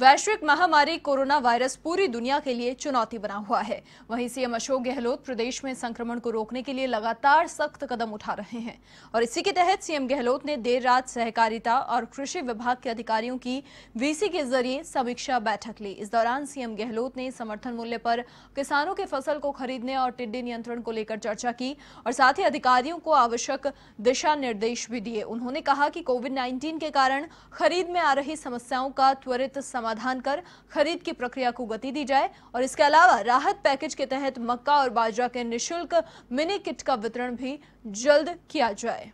वैश्विक महामारी corona virus पूरी दुनिया के लिए चुनौती बना हुआ है वहीं सीएम अशोक गहलोत प्रदेश में संक्रमण को रोकने के लिए लगातार सख्त कदम उठा रहे हैं और इसी के तहत सीएम गहलोत ने देर रात सहकारिता और कृषि विभाग के अधिकारियों की वीसी के जरिए समीक्षा बैठक ली इस दौरान सीएम गहलोत ने समर्थन मूल्य पर किसानों के फसल को खरीदने और टिड्डी नियंत्रण को लेकर चर्चा की और साथ ही अधिकारियों को आवश्यक दिशा निर्देश भी दिए उन्होंने कहा कि कोविड नाइन्टीन के कारण खरीद में आ रही समस्याओं का त्वरित समाधान कर खरीद की प्रक्रिया को गति दी जाए और इसके अलावा राहत पैकेज के तहत मक्का और बाजरा के निःशुल्क मिनी किट का वितरण भी जल्द किया जाए